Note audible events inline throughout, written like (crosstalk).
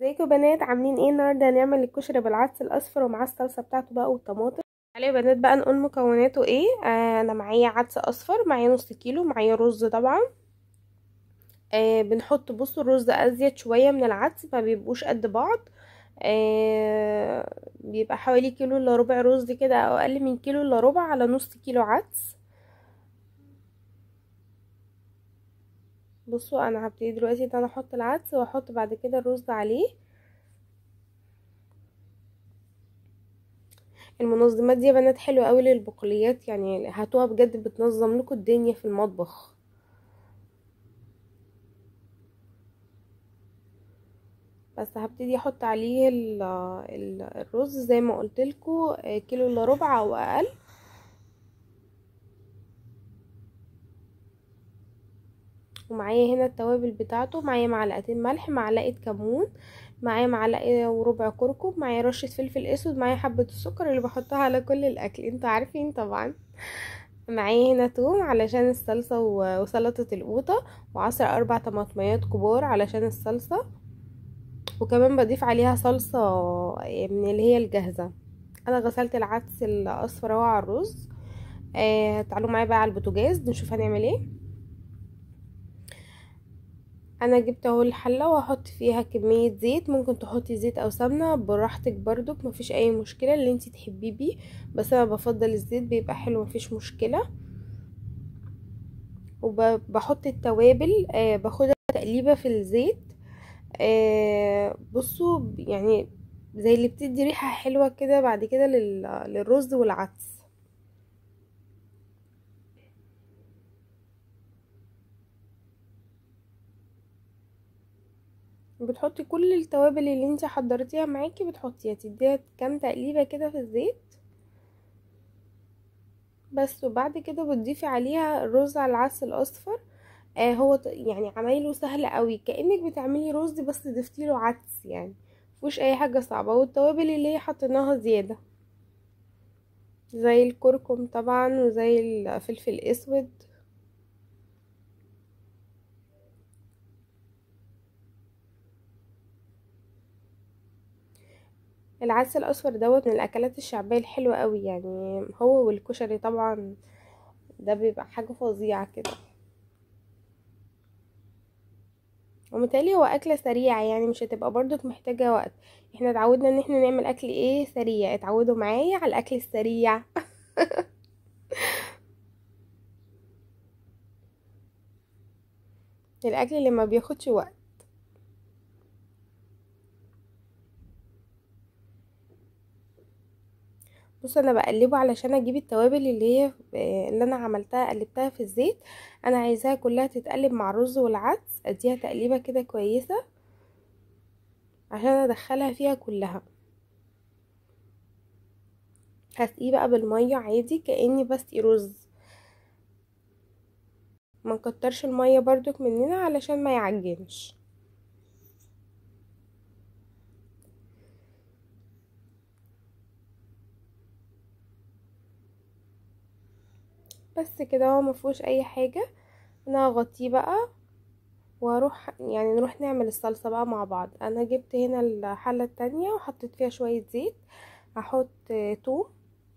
ازيكم بنات عاملين ايه النهارده هنعمل الكشري بالعدس الاصفر ومعاه الصلصه بتاعته بقى والطماطم تعالوا يا بنات بقى نقول مكوناته ايه آه انا معايا عدس اصفر معايا نص كيلو معايا رز طبعا آه بنحط بصوا الرز ازيد شويه من العدس ما بيبقوش قد بعض آه بيبقى حوالي كيلو الا ربع رز كده او اقل من كيلو الا ربع على نص كيلو عدس بصوا انا هبتدي دلوقتي ان انا احط العدس واحط بعد كده الرز عليه المنظمات دي يا بنات حلوه قوي للبقوليات يعني هاتوها بجد بتنظم لكم الدنيا في المطبخ بس هبتدي احط عليه الرز زي ما قلت لكم آه، كيلو الا ربع او اقل ومعايا هنا التوابل بتاعته معايا معلقتين ملح معلقه كمون معايا معلقه وربع كركم معايا رشه فلفل اسود معايا حبه السكر اللي بحطها على كل الاكل انتوا عارفين طبعا معايا هنا توم علشان الصلصه وسلطه القوطه وعصر اربع طماطميات كبار علشان الصلصه وكمان بضيف عليها صلصه من اللي هي الجاهزه انا غسلت العدس الاصفر اهو على الرز آه تعالوا معايا بقى على البوتاجاز نشوف هنعمل ايه انا جبت اهو الحله وهحط فيها كميه زيت ممكن تحطي زيت او سمنه براحتك برضك مفيش اي مشكله اللي انت تحبيه بيه بس انا بفضل الزيت بيبقى حلو مفيش مشكله وبحط التوابل آه باخدها تقليبه في الزيت آه بصوا يعني زي اللي بتدي ريحه حلوه كده بعد كده للرز والعدس بتحطي كل التوابل اللي انت حضرتيها معاكي بتحطيها تديها كام تقليبه كده في الزيت بس وبعد كده بتضيفي عليها الرز على العسل الاصفر آه هو يعني عمايله سهل قوي كانك بتعملي رز بس ضفتي له عدس يعني مفيهوش اي حاجه صعبه والتوابل اللي هي حطيناها زياده زي الكركم طبعا وزي الفلفل الاسود العدس الاصفر دوت من الاكلات الشعبيه الحلوه قوي يعني هو والكشري طبعا ده بيبقى حاجه فظيعه كده ومتهيألي هو اكله سريعه يعني مش هتبقى برضك محتاجه وقت احنا اتعودنا ان احنا نعمل اكل ايه سريع اتعودوا معايا على الاكل السريع (laughs) الاكل اللي ما بياخدش وقت بص انا بقلبه علشان اجيب التوابل اللي هي آه، اللي انا عملتها قلبتها في الزيت انا عايزاها كلها تتقلب مع الرز والعدس اديها تقليبه كده كويسه عشان ادخلها فيها كلها هسقيه بقى بالميه عادي كاني بسقي رز ما نكترش الميه بردك مننا علشان ما يعجنش بس كده هو مفيهوش اي حاجة انا هغطيه بقى واروح يعني نروح نعمل الصلصة بقى مع بعض انا جبت هنا الحلة التانية وحطيت فيها شوية زيت هحط توم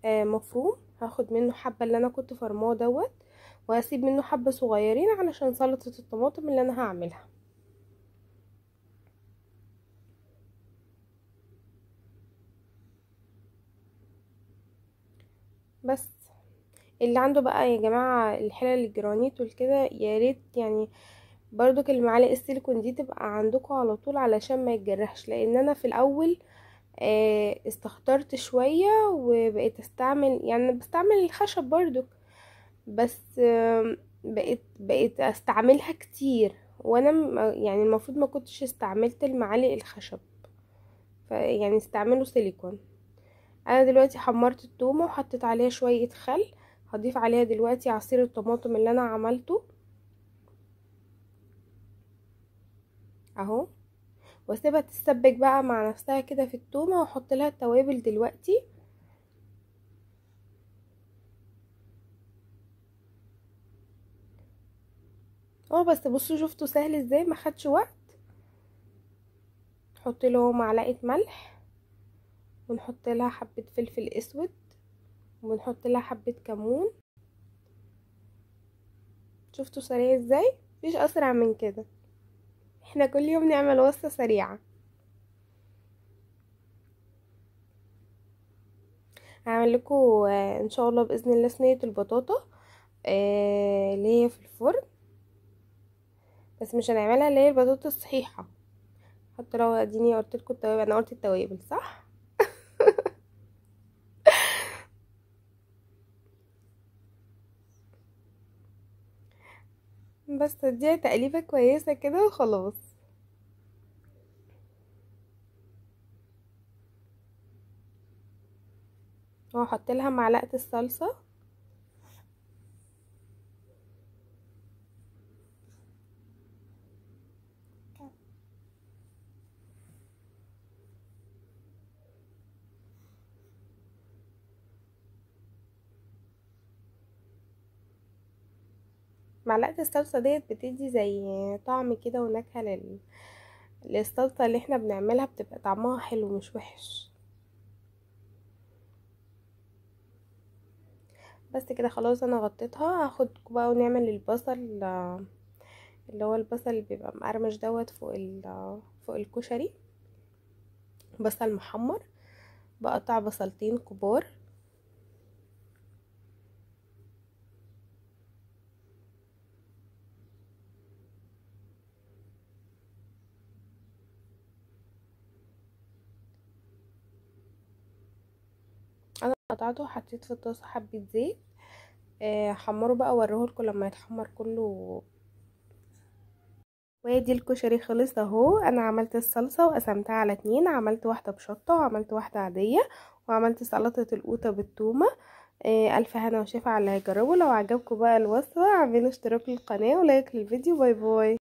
آه، مفروم هاخد منه حبة اللي انا كنت فرماه دوت واسيب منه حبة صغيرين علشان سلطة الطماطم اللي انا هعملها بس اللي عنده بقى يا جماعة الحلل الجرانيت والكده يا ريت يعني برضك المعالق السيليكون دي تبقى عندكم على طول علشان ما يتجرحش لان انا في الاول استخترت آه، استخطرت شوية وبقيت استعمل يعني بستعمل الخشب برضك بس بقيت بقيت استعملها كتير وانا يعني المفروض ما كنتش استعملت المعالق الخشب يعني استعملوا سيليكون انا دلوقتي حمرت التومة وحطيت عليها شوية خل هضيف عليها دلوقتي عصير الطماطم اللي انا عملته اهو واسيبها تتسبك بقى مع نفسها كده في التومه واحط لها التوابل دلوقتي اه بس بصوا شفتوا سهل ازاي ما خدش وقت نحط له معلقه ملح ونحط لها حبه فلفل اسود وبنحط لها حبة كمون شفتوا سريع ازاي مفيش اسرع من كده احنا كل يوم نعمل وصفة سريعة هعمل لكم آه، ان شاء الله باذن الله صينيه البطاطا آه، اللي هي في الفرن بس مش هنعملها اللي هي البطاطا الصحيحه حتى لو اديني قلت لكم التوابل انا قلت التوابل صح بس تديها تقليبة كويسة كده وخلاص وهحط لها معلقة الصلصة معلقه الصلصه ديت بتدي زي طعم كده ونكهه لل الصلصه اللي احنا بنعملها بتبقى طعمها حلو مش وحش بس كده خلاص انا غطيتها هاخد بقى ونعمل البصل اللي هو البصل اللي بيبقى مقرمش دوت فوق فوق الكشري بصل محمر بقطع بصلتين كبار قطعته حطيت في الطاسه حبه زيت احمره حمره بقى وريه لكم لما يتحمر كله وادي الكشري خلص اهو انا عملت الصلصه وقسمتها على اتنين عملت واحده بشطه وعملت واحده عاديه وعملت سلطه القوطه بالتومه آه، الف هنا وشفا على اللي هيجربوا لو عجبكم بقى الوصفه اعملوا اشتراك للقناه ولايك للفيديو باي باي